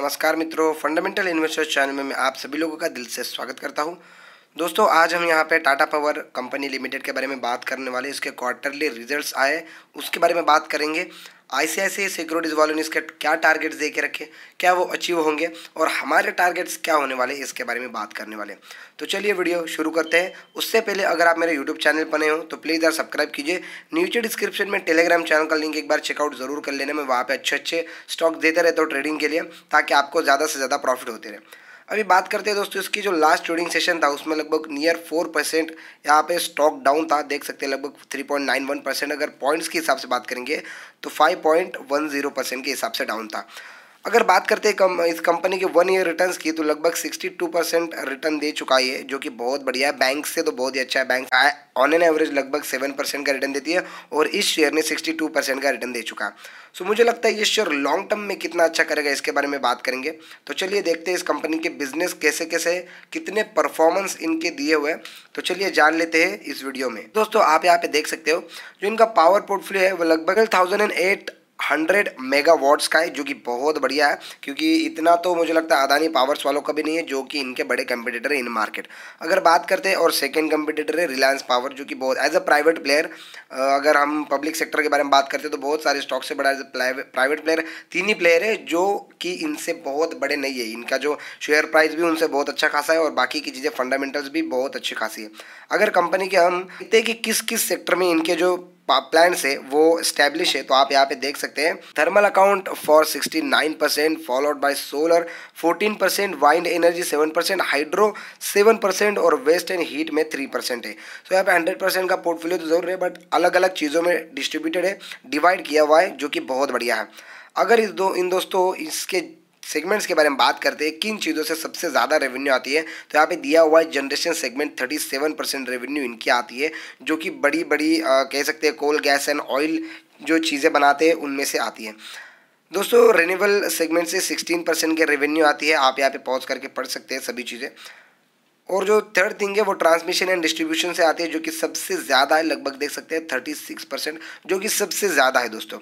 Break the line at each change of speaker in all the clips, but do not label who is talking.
नमस्कार मित्रों fundamental investors channel में मैं आप सभी लोगों का दिल से स्वागत करता हूं दोस्तों आज हम यहां पे टाटा पावर कंपनी लिमिटेड के बारे में बात करने वाले इसके क्वार्टरली रिजल्ट्स आए उसके बारे में बात करेंगे आईसीआईसीआई सिक्योरिटीज़ वालों ने इसके क्या टारगेट्स दे के रखे क्या वो अचीव होंगे और हमारे टारगेट्स क्या होने वाले इसके बारे में बात करने वाले तो चलिए वीडियो शुरू करते हैं उससे पहले अगर आप मेरे यूट्यूब चैनल पर नए हो तो प्लीज़ यार सब्सक्राइब कीजिए नीचे डिस्क्रिप्शन में टेलीग्राम चैनल का लिंक एक बार चेकआउट जरूर कर लेना मैं वहाँ पर अच्छे अच्छे स्टॉक देते रहते हो ट्रेडिंग के लिए ताकि आपको ज़्यादा से ज़्यादा प्रॉफिट होते रहे अभी बात करते हैं दोस्तों इसकी जो लास्ट ट्रेडिंग सेशन था उसमें लगभग नियर फोर परसेंट यहाँ पे स्टॉक डाउन था देख सकते हैं लगभग three point nine one percent अगर पॉइंट्स के हिसाब से बात करेंगे तो five point one zero percent के हिसाब से डाउन था अगर बात करते हैं कम इस कंपनी के वन ईयर रिटर्न्स की तो लगभग 62 परसेंट रिटर्न दे चुका है जो कि बहुत बढ़िया है बैंक से तो बहुत ही अच्छा है बैंक ऑन एन एवरेज लगभग सेवन परसेंट का रिटर्न देती है और इस शेयर ने 62 परसेंट का रिटर्न दे चुका है सो मुझे लगता है ये शेयर लॉन्ग टर्म में कितना अच्छा करेगा इसके बारे में बात करेंगे तो चलिए देखते हैं इस कंपनी के बिजनेस कैसे कैसे कितने परफॉर्मेंस इनके दिए हुए हैं तो चलिए जान लेते हैं इस वीडियो में दोस्तों आप यहाँ पे देख सकते हो जो इनका पावर पोर्टफोलियो है वो लगभग thousand and eight hundred megawatts का है जो कि बहुत बढ़िया है क्योंकि इतना तो मुझे लगता है अदानी पावर्स वालों का भी नहीं है जो कि इनके बड़े कंपटीटर हैं इन मार्केट अगर बात करते हैं और सेकंड कंपटीटर है रिलायंस पावर जो कि बहुत एज अ प्राइवेट प्लेयर अगर हम पब्लिक सेक्टर के बारे में बात करते हैं तो बहुत सारे स्टॉक से बड़ा एज ए प्राइवेट प्लेयर तीन ही प्लेयर है जो कि इनसे बहुत बड़े नहीं है इनका जो शेयर प्राइस भी उनसे बहुत अच्छा खासा है और बाकी की चीज़ें फंडामेंटल्स भी बहुत अच्छी खासी है अगर कंपनी के हम देखते हैं कि किस किस सेक्टर में इनके जो प्लान से वो स्टैब्लिश है तो आप यहाँ पे देख सकते हैं thermal account for 69 percent followed by solar 14 percent wind energy 7 percent hydro 7 percent और वेस्ट एंड हीट में 3 परसेंट है सो यहाँ पे 100 परसेंट का पोर्टफोलियो तो जरूर है बट अलग अलग चीज़ों में डिस्ट्रीब्यूटेड है डिवाइड किया हुआ है जो कि बहुत बढ़िया है अगर इस दो इन दोस्तों इसके सेगमेंट्स के बारे में बात करते हैं किन चीज़ों से सबसे ज़्यादा रेवेन्यू आती है तो यहाँ पे दिया हुआ है जनरेशन सेगमेंट 37 परसेंट रेवेन्यू इनकी आती है जो कि बड़ी बड़ी आ, कह सकते हैं कोल गैस एंड ऑयल जो चीज़ें बनाते हैं उनमें से आती है दोस्तों रिन्यूबल सेगमेंट से 16 परसेंट के रेवेन्यू आती है आप यहाँ पे पहुँच करके पढ़ सकते हैं सभी चीज़ें और जो थर्ड थिंग है वो ट्रांसमिशन एंड डिस्ट्रीब्यूशन से आती है जो कि सबसे ज़्यादा है लगभग देख सकते हैं थर्टी सिक्स परसेंट जो कि सबसे ज़्यादा है दोस्तों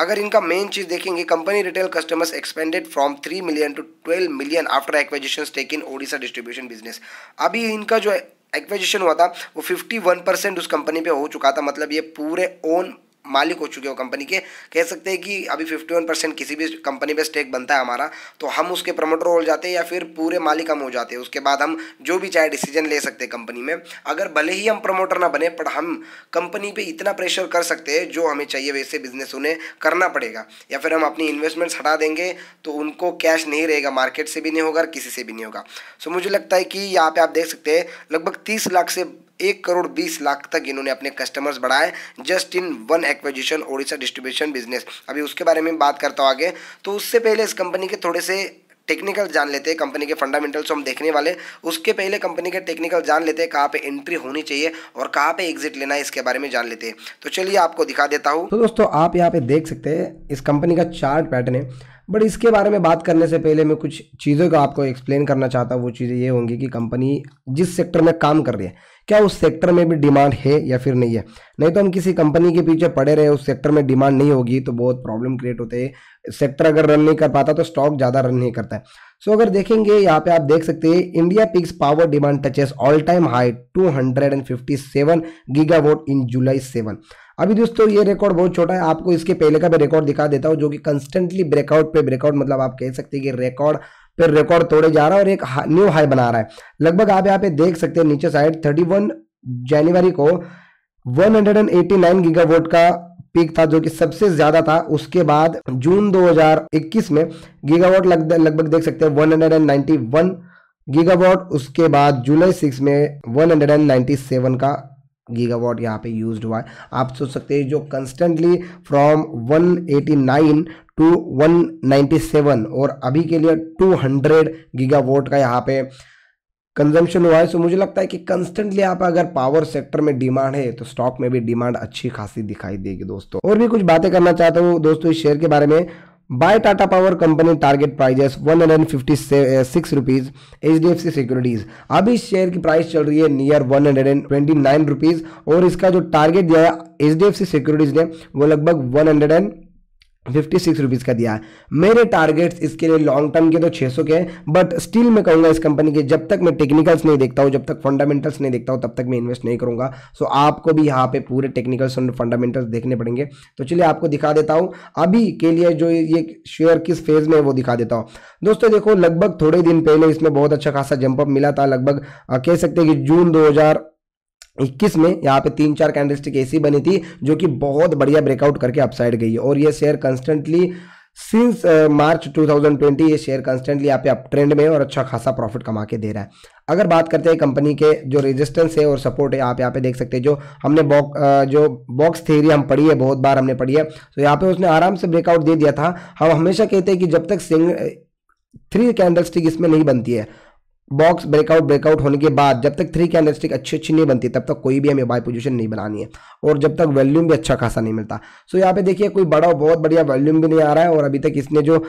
अगर इनका मेन चीज़ देखेंगे company retail customers expanded from three million to twelve million after acquisition take in Odisha distribution business अभी इनका जो एक्वेजिशन हुआ था वो फिफ्टी परसेंट उस कंपनी पर हो चुका था मतलब ये पूरे ओन मालिक हो चुके हो कंपनी के कह सकते हैं कि अभी 51 परसेंट किसी भी कंपनी पे स्टेक बनता है हमारा तो हम उसके प्रमोटर हो जाते हैं या फिर पूरे मालिक हम हो जाते हैं उसके बाद हम जो भी चाहे डिसीजन ले सकते हैं कंपनी में अगर भले ही हम प्रमोटर ना बने पर हम कंपनी पर इतना प्रेशर कर सकते हैं जो हमें चाहिए वैसे बिजनेस उन्हें करना पड़ेगा या फिर हम अपनी इन्वेस्टमेंट्स हटा देंगे तो उनको कैश नहीं रहेगा मार्केट से भी नहीं होगा किसी से भी नहीं होगा सो मुझे लगता है कि यहाँ पर आप देख सकते हैं लगभग तीस लाख से एक करोड़ बीस लाख तक इन्होंने अपने कस्टमर्स बढ़ाए just in one acquisition Odisha distribution business अभी उसके बारे में बात करता हूँ आगे तो उससे पहले इस कंपनी के थोड़े से टेक्निकल जान लेते हैं कंपनी के फंडामेंटल्स हम देखने वाले उसके पहले कंपनी के टेक्निकल जान लेते हैं कहाँ पे एंट्री होनी चाहिए और कहाँ पे एग्जिट लेना है इसके बारे में जान लेते हैं तो चलिए आपको दिखा देता हूँ तो दोस्तों आप यहाँ पे देख सकते हैं इस कंपनी का चार्ट पैटर्न है बट इसके बारे में बात करने से पहले मैं कुछ चीज़ों का आपको एक्सप्लेन करना चाहता हूँ वो चीज़ें ये होंगी कि कंपनी जिस सेक्टर में काम कर रही है क्या उस सेक्टर में भी डिमांड है या फिर नहीं है नहीं तो हम किसी कंपनी के पीछे पड़े रहे उस सेक्टर में डिमांड नहीं होगी तो बहुत प्रॉब्लम क्रिएट होते हैं सेक्टर अगर रन नहीं कर पाता तो स्टॉक ज़्यादा रन नहीं करता है सो अगर देखेंगे यहाँ पे आप देख सकते हैं India peaks power demand touches all time high 257 hundred gigawatt in July 7 अभी दोस्तों ये रिकॉर्ड बहुत छोटा है आपको इसके पहले का भी रिकॉर्ड दिखा देता हूँ जो कि कंस्टेंटली ब्रेकआउट पे ब्रेकआउट मतलब आप कह सकते हैं कि रिकॉर्ड पर रिकॉर्ड तोड़े जा रहा है और एक हा, न्यू हाई बना रहा है लगभग आप यहाँ पे देख सकते हैं नीचे साइड थर्टी जनवरी को 189 हंड्रेड का पीक था जो कि सबसे ज्यादा था उसके बाद जून 2021 में गीगावाट लगभग देख सकते हैं 191 गीगावाट उसके बाद जुलाई 6 में 197 का गीगावाट यहाँ पे यूज हुआ है आप सोच सकते हैं जो कंस्टेंटली फ्रॉम 189 टू 197 और अभी के लिए 200 गीगावाट का यहाँ पे कंजम्पशन हुआ है सो मुझे लगता है कि कंस्टेंटली आप अगर पावर सेक्टर में डिमांड है तो स्टॉक में भी डिमांड अच्छी खासी दिखाई देगी दोस्तों और भी कुछ बातें करना चाहता हूँ दोस्तों इस शेयर के बारे में buy Tata power company target prices one hundred fifty six rupees H D F C securities अब इस शेयर की प्राइस चल रही है near one hundred and twenty nine rupees और इसका जो टारगेट दिया है H D F C securities ने वो लगभग one hundred and fifty six rupees का दिया है मेरे टारगेट्स इसके लिए लॉन्ग टर्म के तो सौ के हैं बट स्टिल मैं कहूँगा इस कंपनी के जब तक मैं टेक्निकल्स नहीं देखता हूँ जब तक फंडामेंटल्स नहीं देखता हूँ तब तक मैं इन्वेस्ट नहीं करूँगा सो so, आपको भी यहाँ पे पूरे टेक्निकल्स और फंडामेंटल्स देखने पड़ेंगे तो चलिए आपको दिखा देता हूँ अभी के लिए जो ये शेयर किस फेज़ में है वो दिखा देता हूँ दोस्तों देखो लगभग थोड़े दिन पहले इसमें बहुत अच्छा खासा जंपअप मिला था लगभग कह सकते हैं कि जून दो इक्कीस में यहाँ पे तीन चार कैंडलस्टिक ऐसी बनी थी जो कि बहुत बढ़िया ब्रेकआउट करके अपसाइड गई और ये शेयर कंस्टेंटली सिंस मार्च 2020 ये शेयर कंस्टेंटली यहाँ पे अप ट्रेंड में और अच्छा खासा प्रॉफिट कमा के दे रहा है अगर बात करते हैं कंपनी के जो रेजिस्टेंस है और सपोर्ट है आप यहाँ पे देख सकते हैं जो हमने बॉक जो बॉक्स थेरी हम पढ़ी है बहुत बार हमने पढ़ी है तो यहाँ पे उसने आराम से ब्रेकआउट दे दिया था हम हमेशा कहते हैं कि जब तक सिंग थ्री कैंडल स्टिक इसमें नहीं बनती है बॉक्स ब्रेकआउट ब्रेकआउट होने के बाद जब तक थ्री कैंडलस्टिक अच्छी अच्छी नहीं बनती तब तक कोई भी हमें बाय पोजीशन नहीं बनानी है और जब तक वॉल्यूम भी अच्छा खासा नहीं मिलता सो यहाँ पे देखिए कोई बड़ा बहुत बढ़िया वॉल्यूम भी नहीं आ रहा है और अभी तक इसने जो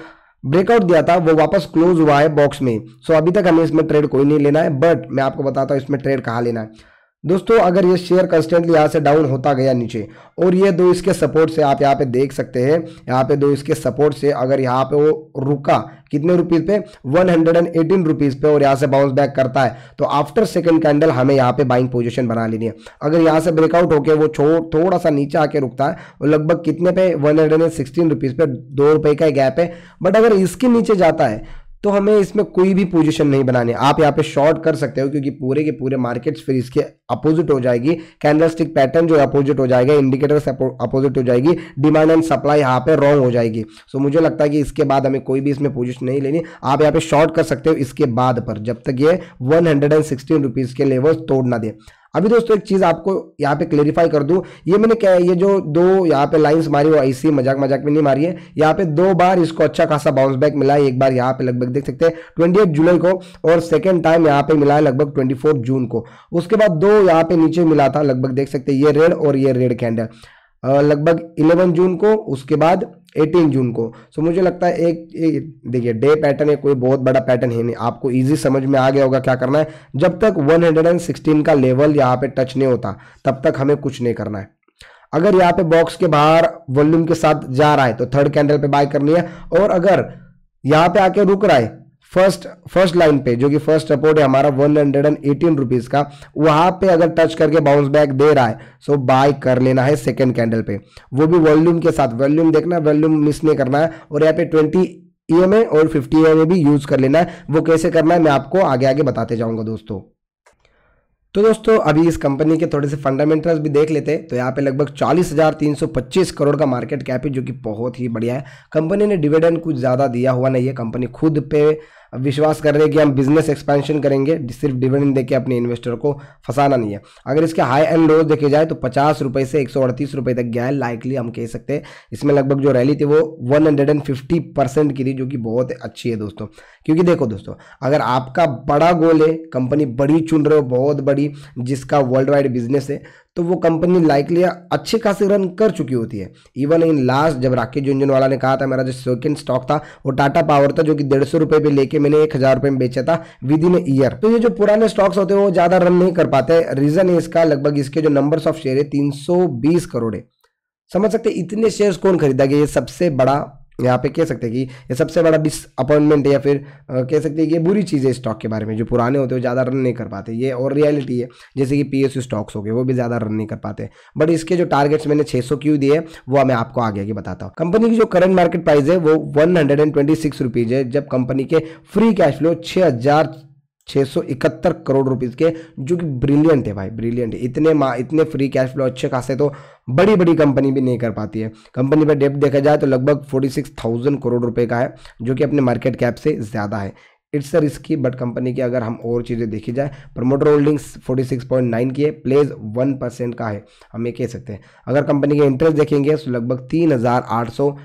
ब्रेकआउट दिया था वो वापस क्लोज हुआ है बॉक्स में सो अभी तक हमें इसमें ट्रेड कोई नहीं लेना है बट मैं आपको बताता हूँ इसमें ट्रेड कहाँ लेना है दोस्तों अगर ये शेयर कंस्टेंटली यहाँ से डाउन होता गया नीचे और ये दो इसके सपोर्ट से आप यहाँ पे देख सकते हैं यहाँ पे दो इसके सपोर्ट से अगर यहाँ पे वो रुका कितने रुपीज पे 118 रुपीज पे और यहाँ से बाउंस बैक करता है तो आफ्टर सेकंड कैंडल हमें यहाँ पे बाइंग पोजीशन बना लेनी है अगर यहाँ से ब्रेकआउट होकर वो थोड़ा सा नीचे आके रुकता है लगभग कितने पे वन हंड्रेड पे दो का गैप है बट अगर इसके नीचे जाता है तो हमें इसमें कोई भी पोजीशन नहीं बनानी आप यहाँ पे शॉर्ट कर सकते हो क्योंकि पूरे के पूरे मार्केट्स फिर इसके अपोजिट हो जाएगी कैंडलस्टिक पैटर्न जो अपोजिट हो जाएगा इंडिकेटर्स अपोजिट हो जाएगी डिमांड एंड सप्लाई यहाँ पे रॉन्ग हो जाएगी सो मुझे लगता है कि इसके बाद हमें कोई भी इसमें पोजिशन नहीं लेनी आप यहाँ पे शॉर्ट कर सकते हो इसके बाद पर जब तक ये वन हंड्रेड के लेवल तोड़ ना दे अभी दोस्तों एक चीज़ आपको यहाँ पे क्लेरिफाई कर दूँ ये मैंने क्या ये जो दो यहाँ पे लाइंस मारी वो ऐसी मजाक मजाक में नहीं मारी है यहाँ पे दो बार इसको अच्छा खासा बाउंस बैक मिला है एक बार यहाँ पे लगभग देख सकते हैं ट्वेंटी जुलाई को और सेकेंड टाइम यहाँ पे मिला है लगभग ट्वेंटी जून को उसके बाद दो यहाँ पे नीचे मिला था लगभग देख सकते हैं ये रेड और ये रेड कैंडल लगभग 11 जून को उसके बाद 18 जून को सो मुझे लगता है एक, देखिए डे पैटर्न है कोई बहुत बड़ा पैटर्न है नहीं आपको इजी समझ में आ गया होगा क्या करना है जब तक 116 का लेवल यहाँ पे टच नहीं होता तब तक हमें कुछ नहीं करना है अगर यहाँ पे बॉक्स के बाहर वॉल्यूम के साथ जा रहा है तो थर्ड कैंडल पर बाय करनी है और अगर यहाँ पे आके रुक रहा है फर्स्ट फर्स्ट लाइन पे जो कि फर्स्ट सपोर्ट है हमारा one hundred and eighteen rupees का वहां पे अगर टच करके बाउंस बैक दे रहा है सो बाय कर लेना है सेकंड कैंडल पे वो भी वॉल्यूम के साथ वॉल्यूम देखना वॉल्यूम मिस नहीं करना है और यहाँ पे ट्वेंटी ई e और फिफ्टी ई e भी यूज कर लेना है वो कैसे करना है मैं आपको आगे आगे बताते जाऊंगा दोस्तों तो दोस्तों अभी इस कंपनी के थोड़े से फंडामेंटल्स भी देख लेते हैं तो यहाँ पे लगभग 40,325 करोड़ का मार्केट कैप है जो कि बहुत ही बढ़िया है कंपनी ने डिविडेंड कुछ ज़्यादा दिया हुआ नहीं है कंपनी खुद पे विश्वास कर रहे हैं कि हम बिजनेस एक्सपेंशन करेंगे सिर्फ डिविडेंड देके अपने इन्वेस्टर को फंसाना नहीं है अगर इसके हाई एंड लोज देखे जाए तो पचास रुपये से एक रुपए तक गया है लाइकली हम कह सकते हैं इसमें लगभग जो रैली थी वो 150 परसेंट की थी जो कि बहुत अच्छी है दोस्तों क्योंकि देखो दोस्तों अगर आपका बड़ा गोल है कंपनी बड़ी चुन रहे हो बहुत बड़ी जिसका वर्ल्ड वाइड बिजनेस है तो वो कंपनी लाइकली अच्छी खासी रन कर चुकी होती है इवन इन लास्ट जब राकेश झुंझुन वाला ने कहा था मेरा जो सेकेंड स्टॉक था वो टाटा पावर था जो कि डेढ़ सौ रुपये पर लेके मैंने एक हज़ार रुपये में बेचा था विद इन ईयर तो ये जो पुराने स्टॉक्स होते हैं वो ज़्यादा रन नहीं कर पाते रीज़न है इसका लगभग इसके जो नंबर्स ऑफ शेयर है तीन करोड़ है समझ सकते इतने शेयर्स कौन खरीदा गया ये सबसे बड़ा यहाँ पे कह सकते हैं कि ये सबसे बड़ा मिस अपॉइंटमेंट है या फिर आ, कह सकते हैं कि ये बुरी चीज़ है स्टॉक के बारे में जो पुराने होते हैं वो ज़्यादा रन नहीं कर पाते ये और रियलिटी है जैसे कि पी स्टॉक्स हो गए वो भी ज़्यादा रन नहीं कर पाते बट इसके जो टारगेट्स मैंने सौ क्यों दिए वो मैं आपको आगे आगे बताता हूँ कंपनी की जो करंट मार्केट प्राइस है वो वन है जब कंपनी के फ्री कैश फ्लो छः 671 करोड़ रुपीस के जो कि ब्रिलियंट है भाई ब्रिलियंट इतने मा इतने फ्री कैश फ्लो अच्छे खासे तो बड़ी बड़ी कंपनी भी नहीं कर पाती है कंपनी पर डेप्ट देखा जाए तो लगभग 46,000 करोड़ रुपए का है जो कि अपने मार्केट कैप से ज़्यादा है it's a risky but company की अगर हम और चीज़ें देखी जाए प्रमोटर होल्डिंग्स 46.9 की है प्लेज 1 परसेंट का है हम ये कह सकते हैं अगर कंपनी के इंटरेस्ट देखेंगे तो लगभग तीन हज़ार आठ सौ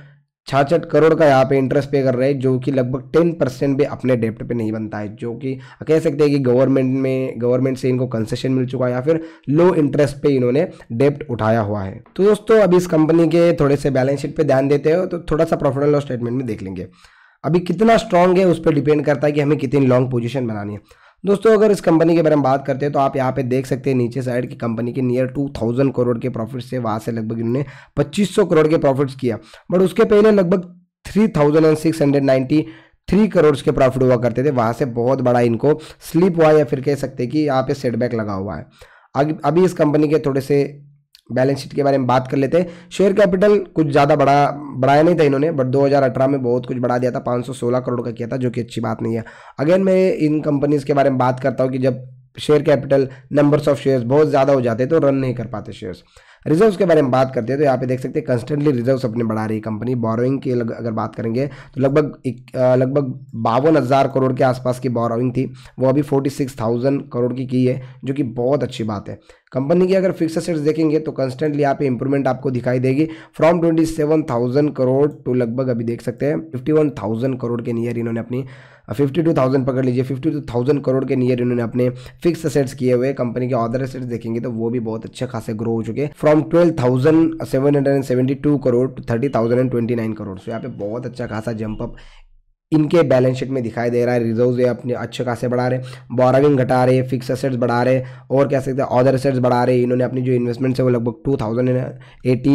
छाछठ करोड़ का यहाँ पे इंटरेस्ट पे कर रहे हैं जो कि लगभग टेन परसेंट भी अपने डेप्ट पे नहीं बनता है जो कि कह सकते हैं कि गवर्नमेंट में गवर्नमेंट से इनको कंसेशन मिल चुका है या फिर लो इंटरेस्ट पे इन्होंने डेप्ट उठाया हुआ है तो दोस्तों अभी इस कंपनी के थोड़े से बैलेंस शीट पर ध्यान देते हो तो थोड़ा सा प्रॉफिट एंड लॉस स्टेटमेंट में देख लेंगे अभी कितना स्ट्रांग है उस पर डिपेंड करता है कि हमें कितनी लॉन्ग पोजिशन बनानी है दोस्तों अगर इस कंपनी के बारे में बात करते हैं तो आप यहाँ पे देख सकते हैं नीचे साइड की कंपनी के नियर टू थाउजेंड करोड़ के प्रॉफिट से वहाँ से लगभग इन्होंने पच्चीस सौ करोड़ के प्रॉफिट्स किया बट उसके पहले लगभग three thousand and six hundred ninety three crore के प्रॉफिट हुआ करते थे वहाँ से बहुत बड़ा इनको स्लिप हुआ या फिर कह सकते कि यहाँ पे सेटबैक लगा हुआ है अभी इस कंपनी के थोड़े से बैलेंस शीट के बारे में बात कर लेते हैं शेयर कैपिटल कुछ ज़्यादा बड़ा बढ़ाया नहीं था इन्होंने बट 2018 में बहुत कुछ बढ़ा दिया था 516 करोड़ का किया था जो कि अच्छी बात नहीं है अगेन मैं इन कंपनीज़ के बारे में बात करता हूँ कि जब share capital numbers of shares बहुत ज़्यादा हो जाते तो रन नहीं कर पाते शेयर्स रिजर्व्स के बारे में बात करते हैं तो यहाँ पे देख सकते हैं कंस्टेंटली रिजर्व्स अपने बढ़ा रही है कंपनी बोरोइंग की लग, अगर बात करेंगे तो लगभग लगभग बावन हज़ार करोड़ के आसपास की बोरोइंग थी वो अभी फोर्टी सिक्स थाउजेंड करोड़ की की है जो कि बहुत अच्छी बात है कंपनी की अगर फिक्स असेट्स देखेंगे तो कंस्टेंटली यहाँ पे इंप्रूवमेंट आपको दिखाई देगी from twenty seven thousand crore to लगभग अभी देख सकते हैं फिफ्टी वन थाउजेंड करोड़ के नियर इन्होंने अपनी फिफ्टी टू थाउजेंड पकड़ लीजिए फिफ्टी टू थाउजेंड करोड़ के नियर इन्होंने अपने फिक्स असेट्स किए हुए कंपनी के अदर असेट्स देखेंगे तो वो भी बहुत अच्छे खासे ग्रो हो चुके from twelve thousand seven hundred and seventy two crore to thirty thousand and twenty nine crore so यहाँ पे बहुत अच्छा खासा जंप अप इनके बैलेंस शीट में दिखाई दे रहा है रिजर्व ये अपने अच्छे खासे बढ़ा रहे बोराविंग घटा रहे फिक्स असेट्स बढ़ा रहे और कह सकते हैं अदर असेट्स बढ़ा रहे इन्होंने अपनी जो इन्वेस्टमेंट है वो लगभग two thousand eighty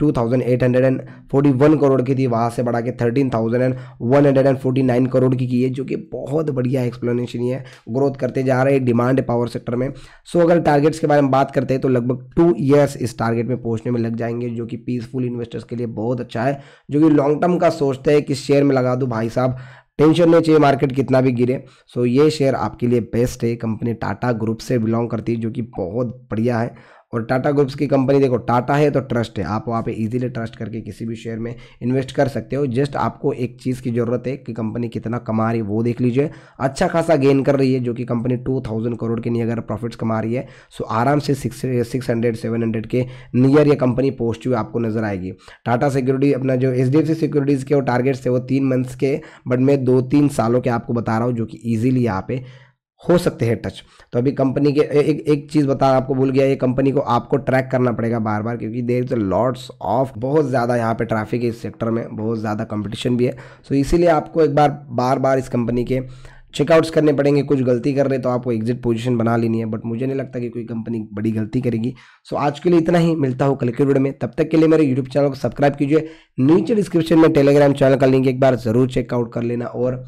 two thousand eight hundred and forty one crore की थी वहाँ से बढ़ा के thirteen thousand and one hundred and forty nine crore की की है जो कि बहुत बढ़िया एक्सप्लेनेशन है ग्रोथ करते जा रहे हैं डिमांड पावर सेक्टर में सो अगर टारगेट्स के बारे में बात करते हैं तो लगभग टू ईयर्स इस टारगेट में पहुंचने में लग जाएंगे जो कि पीसफुल इन्वेस्टर्स के लिए बहुत अच्छा है जो कि लॉन्ग टर्म का सोचते हैं कि शेयर में लगा दूँ भाई साहब आप टेंशन नहीं चाहिए मार्केट कितना भी गिरे सो ये शेयर आपके लिए बेस्ट है कंपनी टाटा ग्रुप से बिलोंग करती है जो कि बहुत बढ़िया है और टाटा ग्रुप्स की कंपनी देखो टाटा है तो ट्रस्ट है आप वहाँ पे इजीली ट्रस्ट करके किसी भी शेयर में इन्वेस्ट कर सकते हो जस्ट आपको एक चीज़ की ज़रूरत है कि कंपनी कितना कमा रही है वो देख लीजिए अच्छा खासा गेन कर रही है जो कि कंपनी टू थाउजेंड करोड़ के नियर प्रॉफिट्स कमा रही है सो आराम से six six hundred seven hundred के नियर ये कंपनी पोस्ट हुई आपको नजर आएगी टाटा सिक्योरिटी अपना जो H D F C securities के वो टारगेट्स थे वो तीन मंथ्स के बट मैं दो तीन सालों के आपको बता रहा हूँ जो कि ईजिली यहाँ पे हो सकते हैं टच तो अभी कंपनी के एक एक चीज़ बता आपको भूल गया ये कंपनी को आपको ट्रैक करना पड़ेगा बार बार क्योंकि देर इज लॉट्स ऑफ बहुत ज़्यादा यहाँ पे ट्रैफिक है इस सेक्टर में बहुत ज़्यादा कंपटीशन भी है सो इसीलिए आपको एक बार बार बार इस कंपनी के चेकआउट्स करने पड़ेंगे कुछ गलती कर रहे तो आपको एग्जिट पोजिशन बना लेनी है बट मुझे नहीं लगता कि कोई कंपनी बड़ी गलती करेगी सो आज के लिए इतना ही मिलता हो कल के में तब तक के लिए मेरे यूट्यूब चैनल को सब्सक्राइब कीजिए नीचे डिस्क्रिप्शन में टेलीग्राम चैनल का लिंक एक बार जरूर चेकआउट कर लेना और